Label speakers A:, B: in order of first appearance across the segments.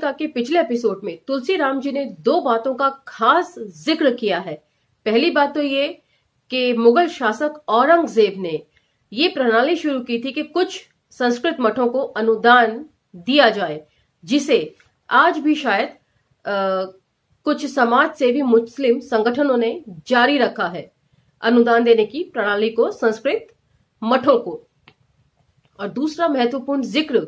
A: का के पिछले एपिसोड में तुलसी राम जी ने दो बातों का खास जिक्र किया है पहली बात तो ये कि मुगल शासक औरंगजेब ने ये प्रणाली शुरू की थी कि कुछ संस्कृत मठों को अनुदान दिया जाए जिसे आज भी शायद आ, कुछ समाज से भी मुस्लिम संगठनों ने जारी रखा है अनुदान देने की प्रणाली को संस्कृत मठों को और दूसरा महत्वपूर्ण जिक्र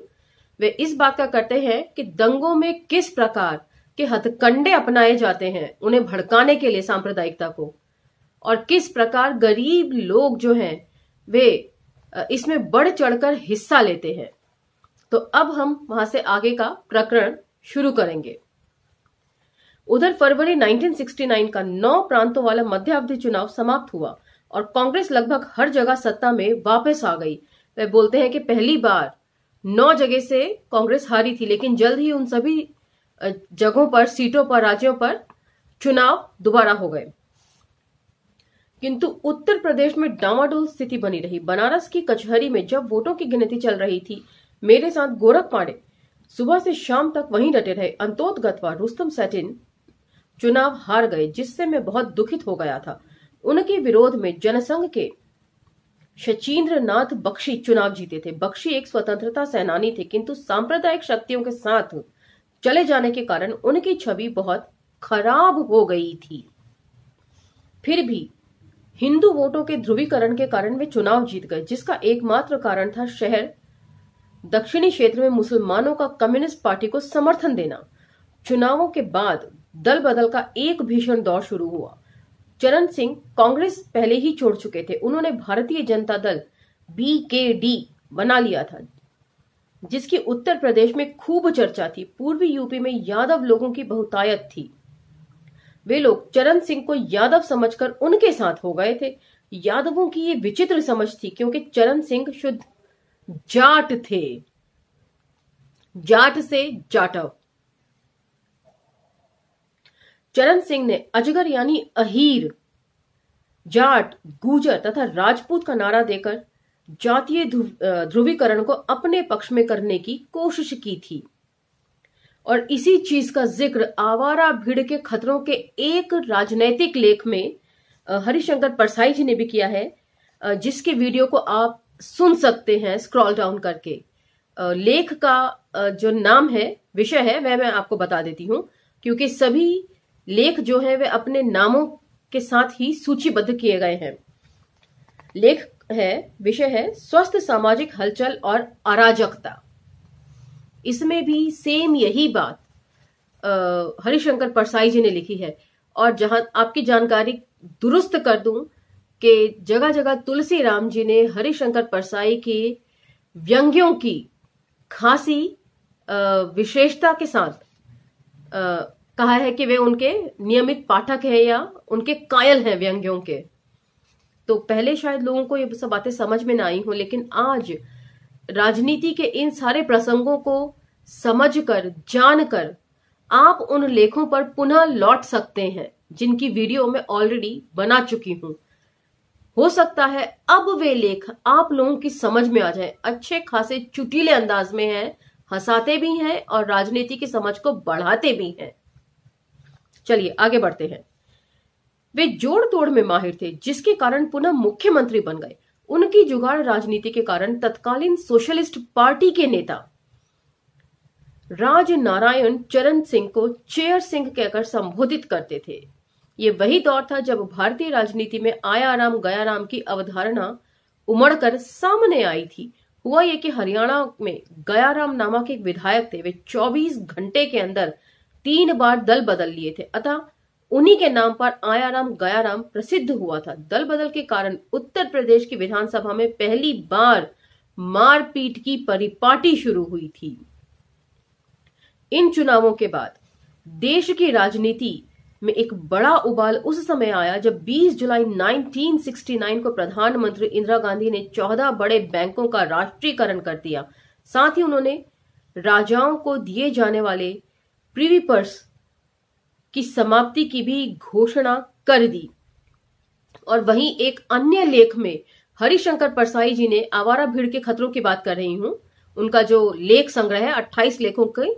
A: वे इस बात का करते हैं कि दंगों में किस प्रकार के हथकंडे अपनाए जाते हैं उन्हें भड़काने के लिए सांप्रदायिकता को और किस प्रकार गरीब लोग जो हैं वे इसमें बढ़ चढ़कर हिस्सा लेते हैं तो अब हम वहां से आगे का प्रकरण शुरू करेंगे उधर फरवरी 1969 का नौ प्रांतों वाला मध्यावधि चुनाव समाप्त हुआ और कांग्रेस लगभग हर जगह सत्ता में वापस आ गई वह बोलते हैं कि पहली बार नौ जगह से कांग्रेस हारी थी लेकिन जल्द ही उन सभी जगहों पर सीटों पर राज्यों पर चुनाव दोबारा हो गए किंतु उत्तर प्रदेश में डामाडोल स्थिति बनी रही बनारस की कचहरी में जब वोटों की गिनती चल रही थी मेरे साथ गोरख पांडे सुबह से शाम तक वहीं डटे रहे अंतोत गतवा रुस्तम सैटिन चुनाव हार गए जिससे मैं बहुत दुखित हो गया था उनके विरोध में जनसंघ के शचीन्द्र नाथ बख्शी चुनाव जीते थे बख्शी एक स्वतंत्रता सेनानी थे किंतु सांप्रदायिक शक्तियों के साथ चले जाने के कारण उनकी छवि बहुत खराब हो गई थी फिर भी हिंदू वोटों के ध्रुवीकरण के कारण वे चुनाव जीत गए जिसका एकमात्र कारण था शहर दक्षिणी क्षेत्र में मुसलमानों का कम्युनिस्ट पार्टी को समर्थन देना चुनावों के बाद दल बदल का एक भीषण दौर शुरू हुआ चरण सिंह कांग्रेस पहले ही छोड़ चुके थे उन्होंने भारतीय जनता दल बीकेडी बना लिया था जिसकी उत्तर प्रदेश में खूब चर्चा थी पूर्वी यूपी में यादव लोगों की बहुतायत थी वे लोग चरण सिंह को यादव समझकर उनके साथ हो गए थे यादवों की ये विचित्र समझ थी क्योंकि चरण सिंह शुद्ध जाट थे जाट से जाटव चरण सिंह ने अजगर यानी अहीर जाट गुजर तथा राजपूत का नारा देकर जातीय ध्रुवीकरण को अपने पक्ष में करने की कोशिश की थी और इसी चीज का जिक्र आवारा भीड़ के खतरों के एक राजनैतिक लेख में हरिशंकर परसाई जी ने भी किया है जिसके वीडियो को आप सुन सकते हैं स्क्रॉल डाउन करके लेख का जो नाम है विषय है वह मैं आपको बता देती हूं क्योंकि सभी लेख जो है वे अपने नामों के साथ ही सूचीबद्ध किए गए हैं लेख है विषय है स्वस्थ सामाजिक हलचल और अराजकता इसमें भी सेम यही बात हरिशंकर परसाई जी ने लिखी है और जहां आपकी जानकारी दुरुस्त कर दूं कि जगह जगह तुलसी राम जी ने हरिशंकर परसाई के व्यंग्यों की खासी विशेषता के साथ कहा है कि वे उनके नियमित पाठक हैं या उनके कायल हैं व्यंग्यों के तो पहले शायद लोगों को ये सब बातें समझ में ना आई हो लेकिन आज राजनीति के इन सारे प्रसंगों को समझकर जानकर आप उन लेखों पर पुनः लौट सकते हैं जिनकी वीडियो मैं ऑलरेडी बना चुकी हूं हो सकता है अब वे लेख आप लोगों की समझ में आ जाए अच्छे खासे चुटीले अंदाज में हैं हंसाते भी हैं और राजनीति की समझ को बढ़ाते भी हैं चलिए आगे बढ़ते हैं वे जोड़ तोड़ में माहिर थे जिसके कारण पुनः मुख्यमंत्री बन गए उनकी जुगाड़ राजनीति के कारण तत्कालीन सोशलिस्ट पार्टी के नेता राज नारायण चरण सिंह को चेयर सिंह कहकर संबोधित करते थे ये वही दौर था जब भारतीय राजनीति में आया राम गया राम की अवधारणा उमड़कर सामने आई थी हुआ यह कि हरियाणा में गया राम नामक एक विधायक थे वे 24 घंटे के अंदर तीन बार दल बदल लिए थे अतः उन्हीं के नाम पर आयाराम गयाराम प्रसिद्ध हुआ था दल बदल के कारण उत्तर प्रदेश की विधानसभा में पहली बार मारपीट की परिपाटी शुरू हुई थी इन चुनावों के बाद देश की राजनीति में एक बड़ा उबाल उस समय आया जब 20 जुलाई 1969 को प्रधानमंत्री इंदिरा गांधी ने 14 बड़े बैंकों का राष्ट्रीयकरण कर दिया साथ ही उन्होंने राजाओं को दिए जाने वाले प्रीवीपर्स की समाप्ति की भी घोषणा कर दी और वहीं एक अन्य लेख में हरिशंकर परसाई जी ने आवारा भीड़ के खतरों की बात कर रही हूं उनका जो लेख संग्रह है अट्ठाईस लेखों के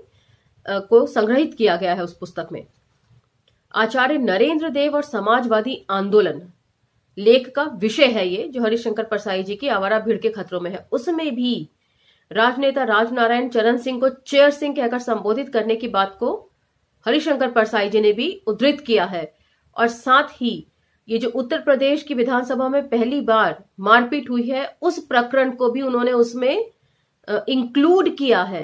A: को संग्रहित किया गया है उस पुस्तक में आचार्य नरेंद्र देव और समाजवादी आंदोलन लेख का विषय है ये जो हरिशंकर परसाई जी की आवारा भीड़ के खतरों में है उसमें भी राजनेता राजनारायण चरण सिंह को चेयर सिंह कहकर संबोधित करने की बात को हरिशंकर परसाई जी ने भी उद्धृत किया है और साथ ही ये जो उत्तर प्रदेश की विधानसभा में पहली बार मारपीट हुई है उस प्रकरण को भी उन्होंने उसमें इंक्लूड किया है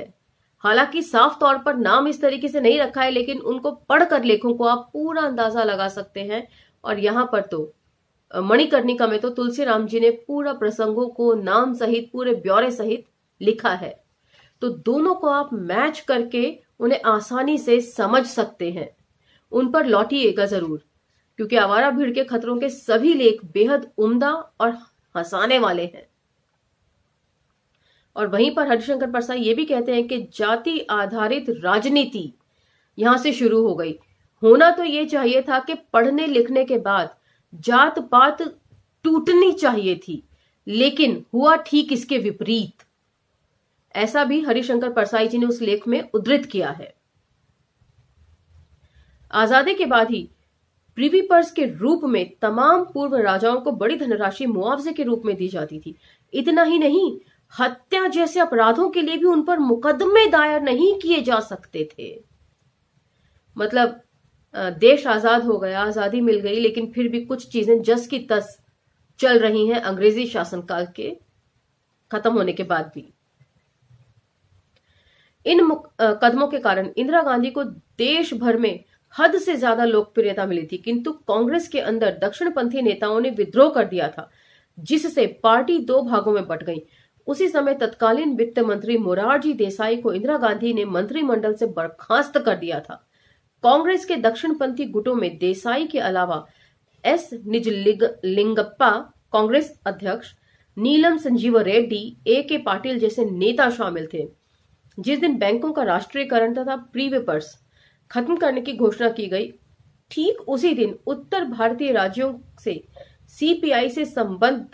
A: हालांकि साफ तौर पर नाम इस तरीके से नहीं रखा है लेकिन उनको पढ़कर लेखों को आप पूरा अंदाजा लगा सकते हैं और यहां पर तो मणिकर्णिका में तो तुलसीराम जी ने पूरा प्रसंगों को नाम सहित पूरे ब्यौरे सहित लिखा है तो दोनों को आप मैच करके उन्हें आसानी से समझ सकते हैं उन पर लौटिएगा जरूर क्योंकि आवारा भीड़ के खतरों के सभी लेख बेहद उम्दा और हंसाने वाले हैं और वहीं पर हरिशंकर प्रसाद ये भी कहते हैं कि जाति आधारित राजनीति यहां से शुरू हो गई होना तो ये चाहिए था कि पढ़ने लिखने के बाद जात पात टूटनी चाहिए थी लेकिन हुआ ठीक इसके विपरीत ऐसा भी हरिशंकर परसाई जी ने उस लेख में उद्धृत किया है आजादी के बाद ही प्रीवी पर्स के रूप में तमाम पूर्व राजाओं को बड़ी धनराशि मुआवजे के रूप में दी जाती थी इतना ही नहीं हत्या जैसे अपराधों के लिए भी उन पर मुकदमे दायर नहीं किए जा सकते थे मतलब देश आजाद हो गया आजादी मिल गई लेकिन फिर भी कुछ चीजें जस की तस चल रही हैं अंग्रेजी शासनकाल के खत्म होने के बाद भी इन कदमों के कारण इंदिरा गांधी को देश भर में हद से ज्यादा लोकप्रियता मिली थी किंतु कांग्रेस के अंदर दक्षिण पंथी नेताओं ने विद्रोह कर दिया था जिससे पार्टी दो भागों में बट गई उसी समय तत्कालीन वित्त मंत्री मोरारजी देसाई को इंदिरा गांधी ने मंत्रिमंडल से बर्खास्त कर दिया था कांग्रेस के दक्षिणपंथी गुटों में देसाई के अलावा एस निजलिंगप्पा कांग्रेस अध्यक्ष नीलम संजीव रेड्डी ए के पाटिल जैसे नेता शामिल थे जिस दिन बैंकों का राष्ट्रीयकरण तथा प्री वेपर्स खत्म करने की घोषणा की गई ठीक उसी दिन उत्तर भारतीय राज्यों से सीपीआई से संबद्ध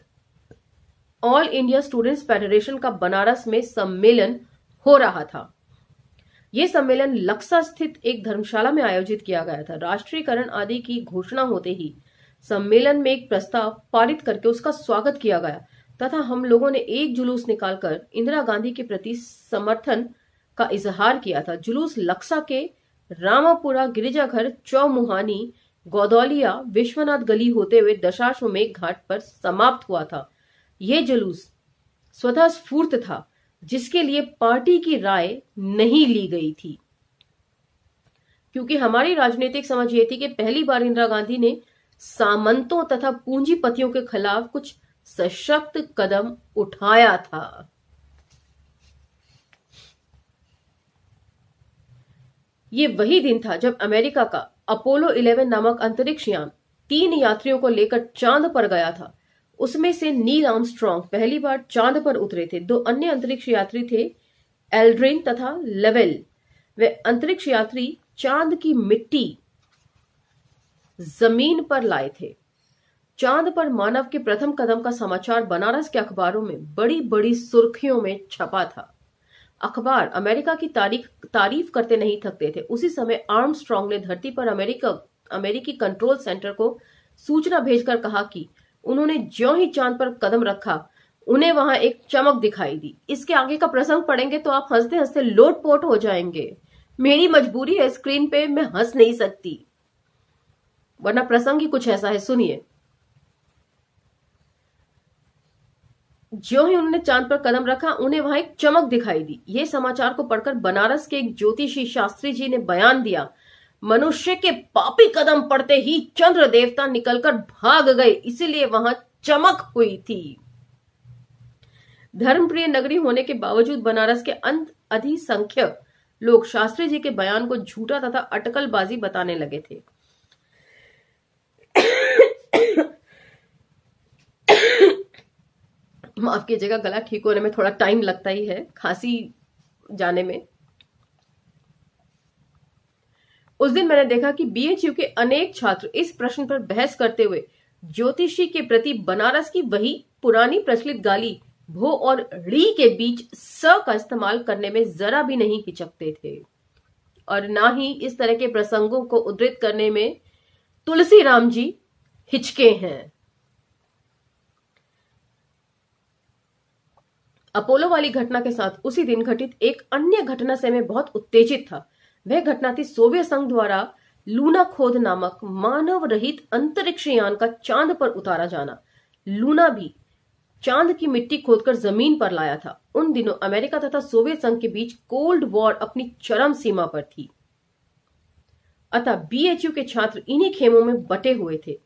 A: ऑल इंडिया स्टूडेंट्स फेडरेशन का बनारस में सम्मेलन हो रहा था यह सम्मेलन लक्सा स्थित एक धर्मशाला में आयोजित किया गया था राष्ट्रीयकरण आदि की घोषणा होते ही सम्मेलन में एक प्रस्ताव पारित करके उसका स्वागत किया गया तथा हम लोगों ने एक जुलूस निकालकर इंदिरा गांधी के प्रति समर्थन का इजहार किया था जुलूस लक्सा के रामापुरा गिरिजाघर चौमुहानी गौदौलिया विश्वनाथ गली होते हुए दशाश्वमेघ घाट पर समाप्त हुआ था यह जुलूस स्वतः स्फूर्त था जिसके लिए पार्टी की राय नहीं ली गई थी क्योंकि हमारी राजनीतिक समझ ये थी कि पहली बार इंदिरा गांधी ने सामंतों तथा पूंजीपतियों के खिलाफ कुछ सशक्त कदम उठाया था ये वही दिन था जब अमेरिका का अपोलो 11 नामक अंतरिक्ष यान तीन यात्रियों को लेकर चांद पर गया था उसमें से नील आर्मस्ट्रॉन्ग पहली बार चांद पर उतरे थे दो अन्य अंतरिक्ष यात्री थे एल्ड्रिन तथा लेवेल वे अंतरिक्ष यात्री चांद की मिट्टी जमीन पर लाए थे चांद पर मानव के प्रथम कदम का समाचार बनारस के अखबारों में बड़ी बड़ी सुर्खियों में छपा था अखबार अमेरिका की तारीख तारीफ करते नहीं थकते थे उसी समय आर्म स्ट्रॉन्ग ने धरती पर अमेरिका अमेरिकी कंट्रोल सेंटर को सूचना भेजकर कहा कि उन्होंने ज्यो ही चांद पर कदम रखा उन्हें वहां एक चमक दिखाई दी इसके आगे का प्रसंग पढ़ेंगे तो आप हंसते हंसते लोटपोट हो जाएंगे मेरी मजबूरी है स्क्रीन पे मैं हंस नहीं सकती वरना प्रसंग ही कुछ ऐसा है सुनिए जो ही उन्होंने चांद पर कदम रखा उन्हें वहां एक चमक दिखाई दी ये समाचार को पढ़कर बनारस के एक ज्योतिषी शास्त्री जी ने बयान दिया मनुष्य के पापी कदम पड़ते ही चंद्र देवता निकलकर भाग गए इसीलिए वहां चमक हुई थी धर्मप्रिय नगरी होने के बावजूद बनारस के अंत अधिसंख्यक लोग शास्त्री जी के बयान को झूठा तथा अटकलबाजी बताने लगे थे माफ कीजिएगा गला ठीक होने में थोड़ा टाइम लगता ही है खांसी जाने में उस दिन मैंने देखा कि बीएचयू के अनेक छात्र इस प्रश्न पर बहस करते हुए ज्योतिषी के प्रति बनारस की वही पुरानी प्रचलित गाली भो और री के बीच स का इस्तेमाल करने में जरा भी नहीं हिचकते थे और ना ही इस तरह के प्रसंगों को उद्धृत करने में तुलसी राम जी हिचके हैं अपोलो वाली घटना के साथ उसी दिन घटित एक अन्य घटना से मैं बहुत उत्तेजित था वह घटना थी सोवियत संघ द्वारा लूना खोद नामक मानव रहित अंतरिक्ष यान का चांद पर उतारा जाना लूना भी चांद की मिट्टी खोदकर जमीन पर लाया था उन दिनों अमेरिका तथा सोवियत संघ के बीच कोल्ड वॉर अपनी चरम सीमा पर थी अतः बीएचयू के छात्र इन्हीं खेमों में बटे हुए थे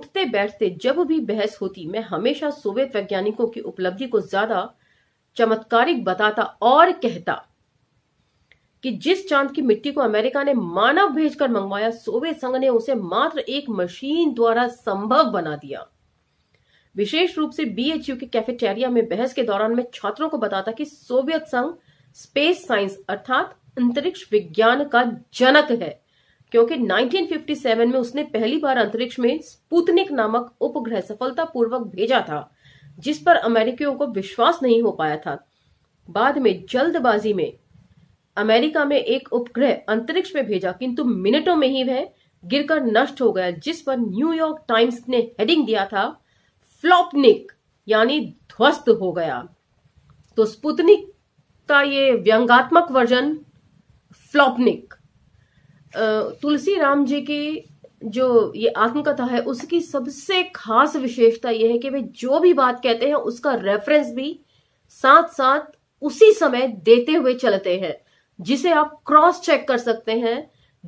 A: उठते बैठते जब भी बहस होती मैं हमेशा सोवियत वैज्ञानिकों की उपलब्धि को ज्यादा चमत्कारिक बताता और कहता कि जिस चांद की मिट्टी को अमेरिका ने मानव भेजकर मंगवाया सोवियत संघ ने उसे मात्र एक मशीन द्वारा संभव बना दिया विशेष रूप से बीएचयू के कैफेटेरिया में बहस के दौरान मैं छात्रों को बताता कि सोवियत संघ स्पेस साइंस अर्थात अंतरिक्ष विज्ञान का जनक है क्योंकि 1957 में उसने पहली बार अंतरिक्ष में स्पुतनिक नामक उपग्रह सफलतापूर्वक भेजा था जिस पर अमेरिकियों को विश्वास नहीं हो पाया था बाद में जल्दबाजी में अमेरिका में एक उपग्रह अंतरिक्ष में भेजा किंतु मिनटों में ही वह गिरकर नष्ट हो गया जिस पर न्यूयॉर्क टाइम्स ने हेडिंग दिया था फ्लॉपनिक यानी ध्वस्त हो गया तो स्पुतनिक का ये व्यंगात्मक वर्जन फ्लॉपनिक तुलसी राम जी की जो ये आत्मकथा है उसकी सबसे खास विशेषता यह है कि वे जो भी बात कहते हैं उसका रेफरेंस भी साथ साथ उसी समय देते हुए चलते हैं जिसे आप क्रॉस चेक कर सकते हैं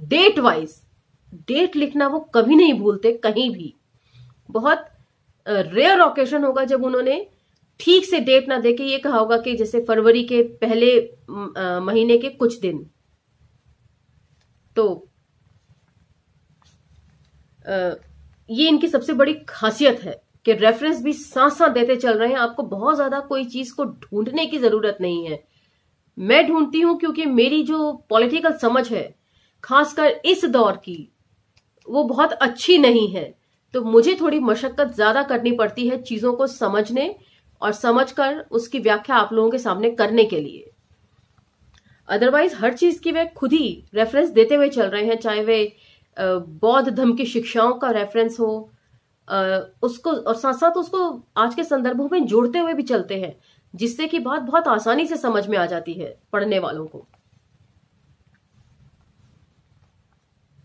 A: डेट वाइज डेट लिखना वो कभी नहीं भूलते कहीं भी बहुत रेयर ऑकेशन होगा जब उन्होंने ठीक से डेट ना देके ये कहा होगा कि जैसे फरवरी के पहले महीने के कुछ दिन तो ये इनकी सबसे बड़ी खासियत है कि रेफरेंस भी सांस सांस देते चल रहे हैं आपको बहुत ज्यादा कोई चीज को ढूंढने की जरूरत नहीं है मैं ढूंढती हूं क्योंकि मेरी जो पॉलिटिकल समझ है खासकर इस दौर की वो बहुत अच्छी नहीं है तो मुझे थोड़ी मशक्कत ज्यादा करनी पड़ती है चीजों को समझने और समझकर उसकी व्याख्या आप लोगों के सामने करने के लिए अदरवाइज हर चीज की वे खुद ही रेफरेंस देते हुए चल रहे हैं चाहे वे बौद्ध धर्म की शिक्षाओं का रेफरेंस हो उसको और साथ साथ उसको आज के संदर्भों में जोड़ते हुए भी चलते हैं जिससे कि बात बहुत आसानी से समझ में आ जाती है पढ़ने वालों को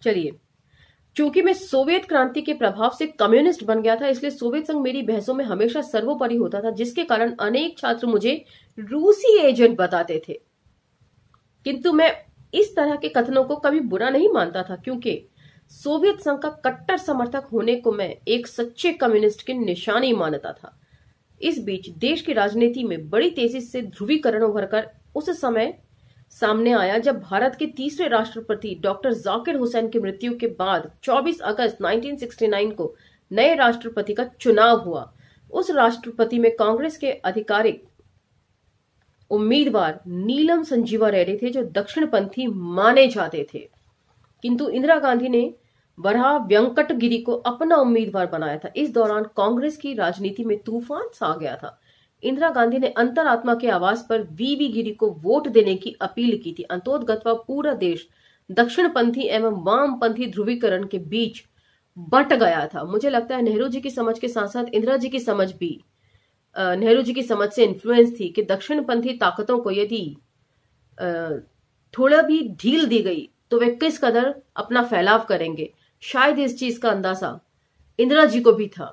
A: चलिए चूंकि मैं सोवियत क्रांति के प्रभाव से कम्युनिस्ट बन गया था इसलिए सोवियत संघ मेरी बहसों में हमेशा सर्वोपरि होता था जिसके कारण अनेक छात्र मुझे रूसी एजेंट बताते थे किंतु मैं इस तरह के कथनों को कभी बुरा नहीं मानता था क्योंकि सोवियत संघ का कट्टर समर्थक होने को मैं एक सच्चे कम्युनिस्ट की निशानी मानता था इस बीच देश की राजनीति में बड़ी तेजी से ध्रुवीकरण कर उस समय सामने आया जब भारत के तीसरे राष्ट्रपति डॉक्टर जाकिर हुसैन की मृत्यु के बाद 24 अगस्त 1969 को नए राष्ट्रपति का चुनाव हुआ उस राष्ट्रपति में कांग्रेस के आधिकारिक उम्मीदवार नीलम संजीवा रेड्डी थे जो दक्षिणपंथी माने जाते थे किंतु इंदिरा गांधी ने बरहा गिरी को अपना उम्मीदवार बनाया था इस दौरान कांग्रेस की राजनीति में तूफान सा गया था इंदिरा गांधी ने अंतरात्मा के आवाज पर वीवी गिरी को वोट देने की अपील की थी अंतोदगत व पूरा देश पंथी एवं वामपंथी ध्रुवीकरण के बीच बट गया था मुझे लगता है नेहरू जी की समझ के साथ साथ इंदिरा जी की समझ भी नेहरू जी की समझ से इन्फ्लुएंस थी कि दक्षिण पंथी ताकतों को यदि थोड़ा भी ढील दी गई तो वे किस कदर अपना फैलाव करेंगे शायद इस चीज का अंदाजा इंदिरा जी को भी था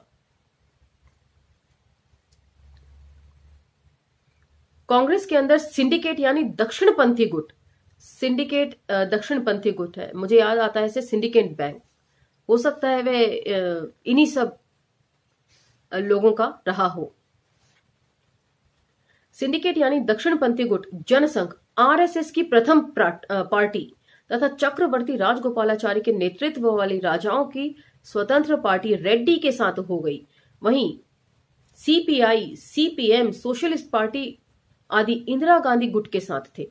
A: कांग्रेस के अंदर सिंडिकेट यानी दक्षिणपंथी गुट सिंडिकेट दक्षिणपंथी गुट है मुझे याद आता है इसे सिंडिकेट बैंक हो सकता है वे इन्हीं सब लोगों का रहा हो सिंडिकेट यानी दक्षिणपंथी गुट जनसंघ आरएसएस की प्रथम पार्टी तथा चक्रवर्ती राजगोपालाचारी के नेतृत्व वाली राजाओं की स्वतंत्र पार्टी रेड्डी के साथ हो गई वहीं सीपीआई सीपीएम सोशलिस्ट पार्टी आदि इंदिरा गांधी गुट के साथ थे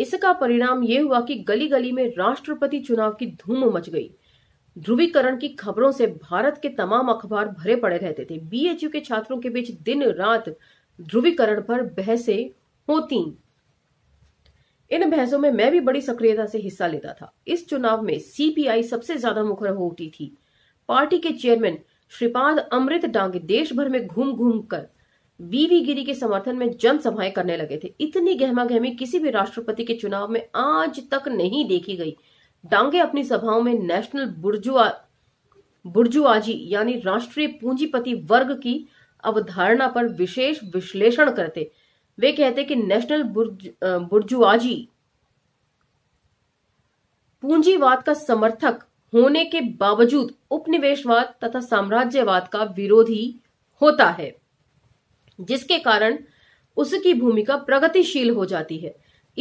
A: इसका परिणाम यह हुआ कि गली गली में राष्ट्रपति चुनाव की धूम मच गई ध्रुवीकरण की खबरों से भारत के तमाम अखबार भरे पड़े रहते थे बीएचयू के छात्रों के बीच दिन रात ध्रुवीकरण पर बहसें होती इन बहसों में मैं भी बड़ी सक्रियता से हिस्सा लेता था इस चुनाव में सीपीआई सबसे ज्यादा मुखर हो उठी थी पार्टी के चेयरमैन श्रीपाद अमृत डांगे देश भर में घूम घूम कर वीवी गिरी के समर्थन में जनसभाएं करने लगे थे इतनी गहमा गहमी किसी भी राष्ट्रपति के चुनाव में आज तक नहीं देखी गई डांगे अपनी सभाओं में नेशनल बुर्जुआ बुर्जुआजी यानी राष्ट्रीय पूंजीपति वर्ग की अवधारणा पर विशेष विश्लेषण करते वे कहते कि नेशनल बुर्ज बुर्जुआजी पूंजीवाद का समर्थक होने के बावजूद उपनिवेशवाद तथा साम्राज्यवाद का विरोधी होता है जिसके कारण उसकी भूमिका प्रगतिशील हो जाती है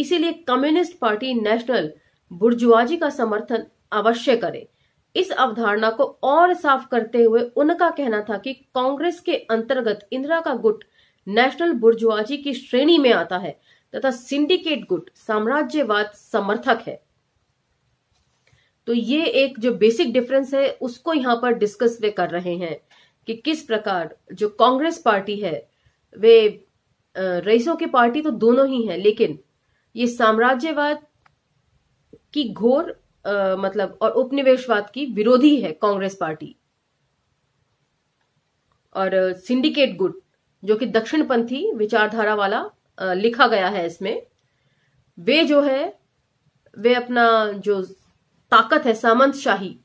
A: इसीलिए कम्युनिस्ट पार्टी नेशनल बुर्जुआजी का समर्थन अवश्य करे इस अवधारणा को और साफ करते हुए उनका कहना था कि कांग्रेस के अंतर्गत इंदिरा का गुट नेशनल बुर्जुआजी की श्रेणी में आता है तथा सिंडिकेट गुट साम्राज्यवाद समर्थक है तो ये एक जो बेसिक डिफरेंस है उसको यहां पर डिस्कस वे कर रहे हैं कि किस प्रकार जो कांग्रेस पार्टी है वे रईसों की पार्टी तो दोनों ही है लेकिन ये साम्राज्यवाद की घोर मतलब और उपनिवेशवाद की विरोधी है कांग्रेस पार्टी और सिंडिकेट गुट जो कि दक्षिणपंथी विचारधारा वाला लिखा गया है इसमें वे जो है वे अपना जो ताकत है सामंत शाही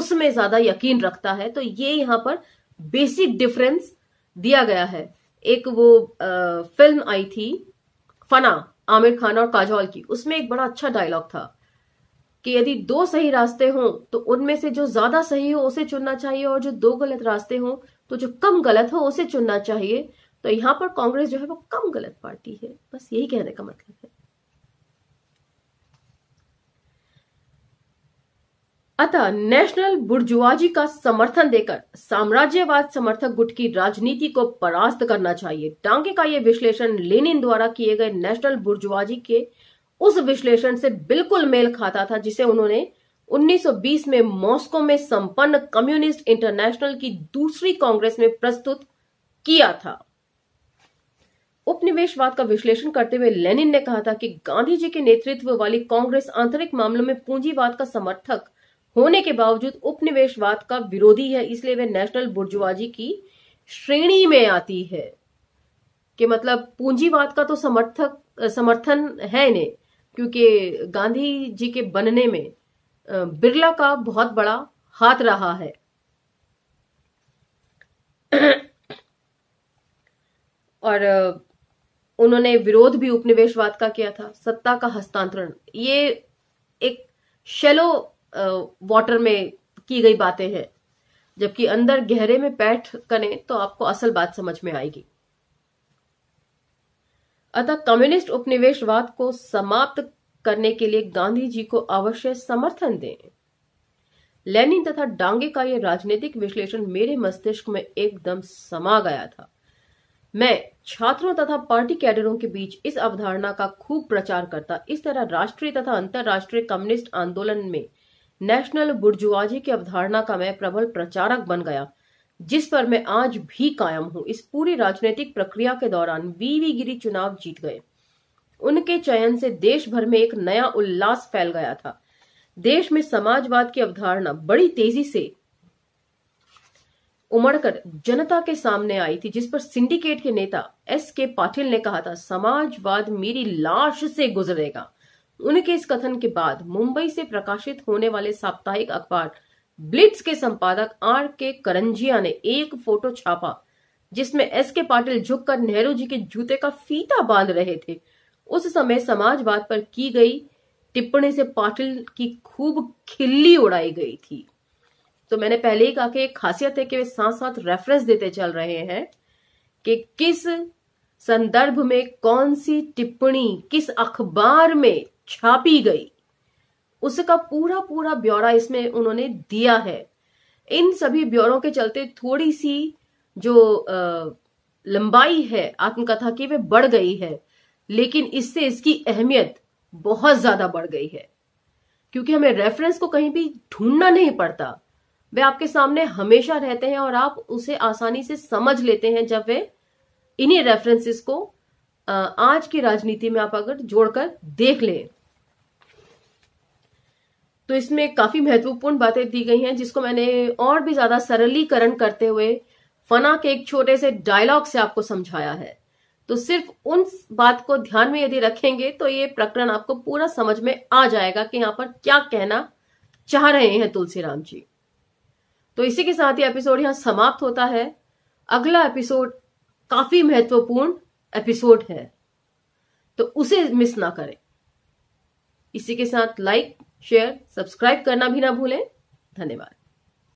A: उसमें ज्यादा यकीन रखता है तो ये यहाँ पर बेसिक डिफरेंस दिया गया है एक वो आ, फिल्म आई थी फना आमिर खान और काजोल की उसमें एक बड़ा अच्छा डायलॉग था कि यदि दो सही रास्ते हों तो उनमें से जो ज्यादा सही हो उसे चुनना चाहिए और जो दो गलत रास्ते हों तो जो कम गलत हो उसे चुनना चाहिए तो यहाँ पर कांग्रेस जो है वो कम गलत पार्टी है बस यही कहने का मतलब है अतः नेशनल बुर्जुआजी का समर्थन देकर साम्राज्यवाद समर्थक गुट की राजनीति को परास्त करना चाहिए टांगे का यह विश्लेषण लेनिन द्वारा किए गए नेशनल बुर्जुआजी के उस विश्लेषण से बिल्कुल मेल खाता था जिसे उन्होंने 1920 में मॉस्को में संपन्न कम्युनिस्ट इंटरनेशनल की दूसरी कांग्रेस में प्रस्तुत किया था उपनिवेशवाद का विश्लेषण करते हुए लेनिन ने कहा था कि गांधी जी के नेतृत्व वाली कांग्रेस आंतरिक मामलों में पूंजीवाद का समर्थक होने के बावजूद उपनिवेशवाद का विरोधी है इसलिए वे नेशनल बुर्जुआजी की श्रेणी में आती है कि मतलब पूंजीवाद का तो समर्थक समर्थन है इन्हें क्योंकि गांधी जी के बनने में बिरला का बहुत बड़ा हाथ रहा है और उन्होंने विरोध भी उपनिवेशवाद का किया था सत्ता का हस्तांतरण ये एक शेलो वाटर में की गई बातें हैं जबकि अंदर गहरे में बैठ करें तो आपको असल बात समझ में आएगी अतः कम्युनिस्ट उपनिवेशवाद को समाप्त करने के लिए गांधी जी को अवश्य समर्थन दें लेनिन तथा डांगे का यह राजनीतिक विश्लेषण मेरे मस्तिष्क में एकदम समा गया था मैं छात्रों तथा पार्टी कैडरों के बीच इस अवधारणा का खूब प्रचार करता इस तरह राष्ट्रीय तथा अंतरराष्ट्रीय कम्युनिस्ट आंदोलन में नेशनल बुर्जुआजी की अवधारणा का मैं प्रबल प्रचारक बन गया जिस पर मैं आज भी कायम हूँ इस पूरी राजनीतिक प्रक्रिया के दौरान वीवी गिरी चुनाव जीत गए उनके चयन से देश भर में एक नया उल्लास फैल गया था देश में समाजवाद की अवधारणा बड़ी तेजी से उमड़कर जनता के सामने आई थी जिस पर सिंडिकेट के नेता एस के पाटिल ने कहा था समाजवाद मेरी लाश से गुजरेगा उनके इस कथन के बाद मुंबई से प्रकाशित होने वाले साप्ताहिक अखबार ब्लिट्स के संपादक आर के करंजिया ने एक फोटो छापा जिसमें एस के पाटिल झुककर नेहरू जी के जूते का फीता बांध रहे थे उस समय समाजवाद पर की गई टिप्पणी से पाटिल की खूब खिल्ली उड़ाई गई थी तो मैंने पहले ही कहा कि एक खासियत है कि वे साथ साथ रेफरेंस देते चल रहे हैं कि किस संदर्भ में कौन सी टिप्पणी किस अखबार में छापी गई उसका पूरा पूरा ब्यौरा इसमें उन्होंने दिया है इन सभी ब्यौरों के चलते थोड़ी सी जो लंबाई है आत्मकथा की वे बढ़ गई है लेकिन इससे इसकी अहमियत बहुत ज्यादा बढ़ गई है क्योंकि हमें रेफरेंस को कहीं भी ढूंढना नहीं पड़ता वे आपके सामने हमेशा रहते हैं और आप उसे आसानी से समझ लेते हैं जब वे इन्हीं रेफरेंसेस को आज की राजनीति में आप अगर जोड़कर देख लें तो इसमें काफी महत्वपूर्ण बातें दी गई हैं जिसको मैंने और भी ज्यादा सरलीकरण करते हुए फना के एक छोटे से डायलॉग से आपको समझाया है तो सिर्फ उन बात को ध्यान में यदि रखेंगे तो ये प्रकरण आपको पूरा समझ में आ जाएगा कि यहां पर क्या कहना चाह रहे हैं तुलसीराम जी तो इसी के साथ ये एपिसोड यहां समाप्त होता है अगला एपिसोड काफी महत्वपूर्ण एपिसोड है तो उसे मिस ना करें इसी के साथ लाइक शेयर सब्सक्राइब करना भी ना भूलें धन्यवाद